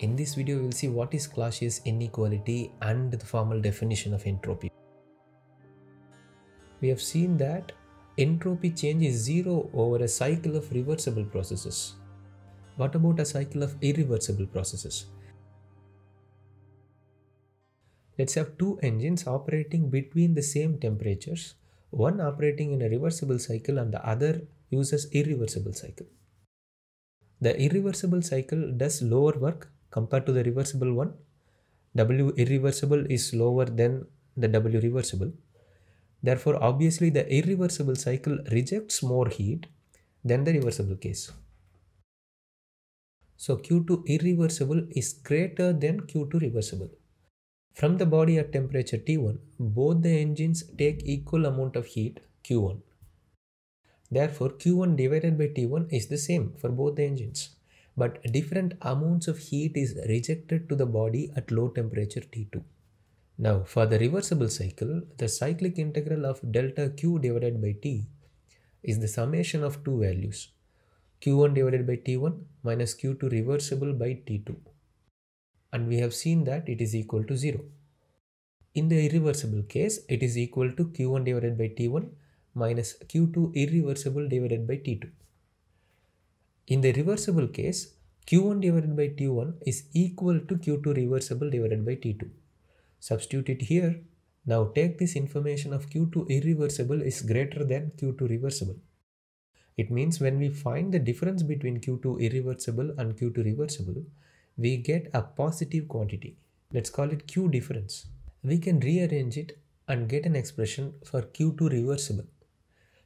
In this video, we will see what is Clausius inequality and the formal definition of entropy. We have seen that entropy change is zero over a cycle of reversible processes. What about a cycle of irreversible processes? Let's have two engines operating between the same temperatures, one operating in a reversible cycle and the other uses irreversible cycle. The irreversible cycle does lower work compared to the reversible one. W irreversible is lower than the W reversible. Therefore, obviously the irreversible cycle rejects more heat than the reversible case. So Q2 irreversible is greater than Q2 reversible. From the body at temperature T1, both the engines take equal amount of heat Q1. Therefore, Q1 divided by T1 is the same for both the engines but different amounts of heat is rejected to the body at low temperature T2. Now for the reversible cycle, the cyclic integral of delta Q divided by T is the summation of two values Q1 divided by T1 minus Q2 reversible by T2 and we have seen that it is equal to 0. In the irreversible case, it is equal to Q1 divided by T1 minus Q2 irreversible divided by T2. In the reversible case, Q1 divided by T1 is equal to Q2 reversible divided by T2. Substitute it here. Now take this information of Q2 irreversible is greater than Q2 reversible. It means when we find the difference between Q2 irreversible and Q2 reversible, we get a positive quantity. Let's call it Q difference. We can rearrange it and get an expression for Q2 reversible.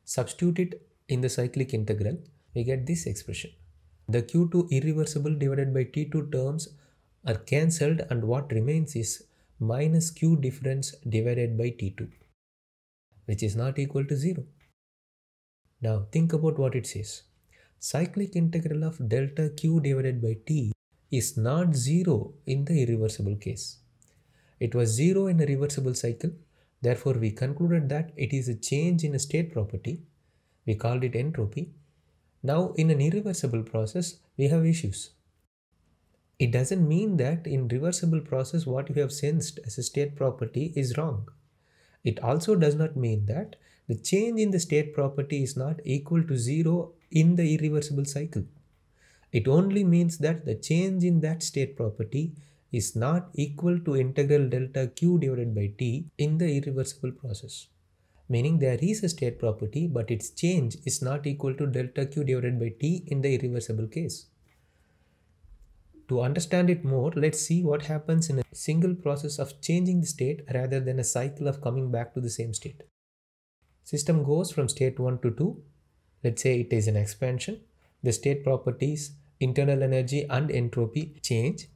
Substitute it in the cyclic integral we get this expression. The Q2 irreversible divided by T2 terms are cancelled and what remains is minus Q difference divided by T2 which is not equal to 0. Now think about what it says. Cyclic integral of delta Q divided by T is not 0 in the irreversible case. It was 0 in a reversible cycle. Therefore, we concluded that it is a change in a state property. We called it entropy now in an irreversible process, we have issues. It doesn't mean that in reversible process what you have sensed as a state property is wrong. It also does not mean that the change in the state property is not equal to zero in the irreversible cycle. It only means that the change in that state property is not equal to integral delta q divided by t in the irreversible process meaning there is a state property but its change is not equal to delta q divided by t in the irreversible case. To understand it more, let's see what happens in a single process of changing the state rather than a cycle of coming back to the same state. System goes from state 1 to 2. Let's say it is an expansion. The state properties, internal energy and entropy change.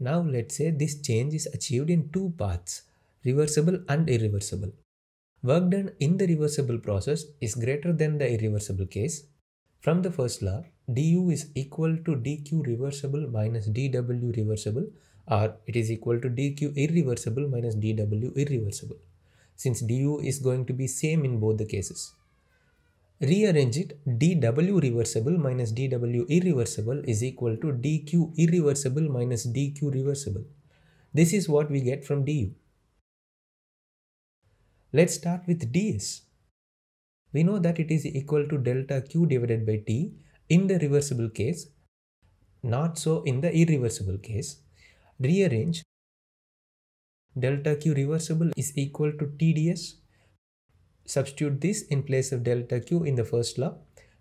Now let's say this change is achieved in two paths, reversible and irreversible work done in the reversible process is greater than the irreversible case. From the first law, du is equal to dq reversible minus dw reversible or it is equal to dq irreversible minus dw irreversible since du is going to be same in both the cases. Rearrange it dw reversible minus dw irreversible is equal to dq irreversible minus dq reversible. This is what we get from du. Let's start with ds. We know that it is equal to delta q divided by t in the reversible case, not so in the irreversible case. Rearrange delta q reversible is equal to t ds. Substitute this in place of delta q in the first law.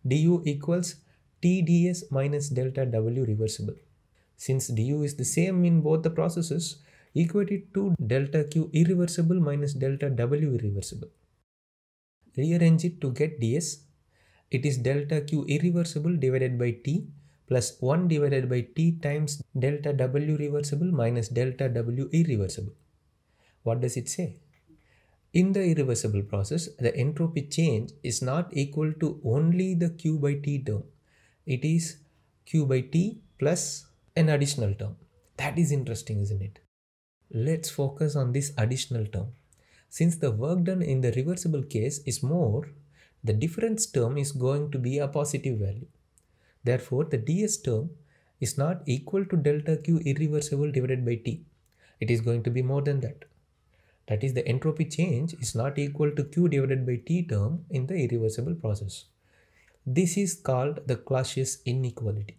du equals t ds minus delta w reversible. Since du is the same in both the processes, equate it to delta q irreversible minus delta w irreversible. Rearrange it to get ds. It is delta q irreversible divided by t plus 1 divided by t times delta w reversible minus delta w irreversible. What does it say? In the irreversible process, the entropy change is not equal to only the q by t term. It is q by t plus an additional term. That is interesting, isn't it? let's focus on this additional term. Since the work done in the reversible case is more, the difference term is going to be a positive value. Therefore, the ds term is not equal to delta q irreversible divided by t. It is going to be more than that. That is the entropy change is not equal to q divided by t term in the irreversible process. This is called the Clausius inequality.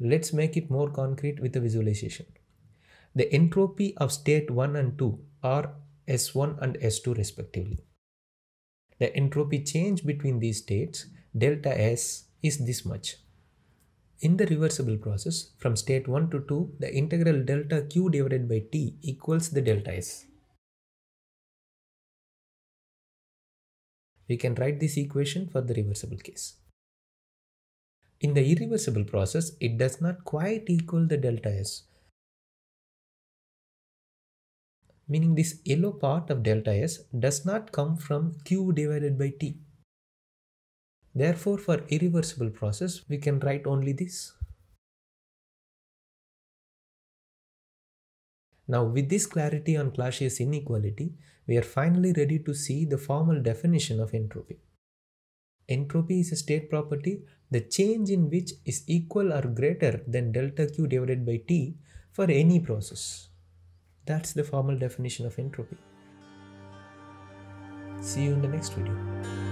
Let's make it more concrete with a visualization the entropy of state 1 and 2 are S1 and S2 respectively. The entropy change between these states, delta S, is this much. In the reversible process, from state 1 to 2, the integral delta Q divided by T equals the delta S. We can write this equation for the reversible case. In the irreversible process, it does not quite equal the delta S, meaning this yellow part of delta S does not come from Q divided by T. Therefore, for irreversible process, we can write only this. Now, with this clarity on Clausius inequality, we are finally ready to see the formal definition of entropy. Entropy is a state property, the change in which is equal or greater than delta Q divided by T for any process. That's the formal definition of entropy. See you in the next video.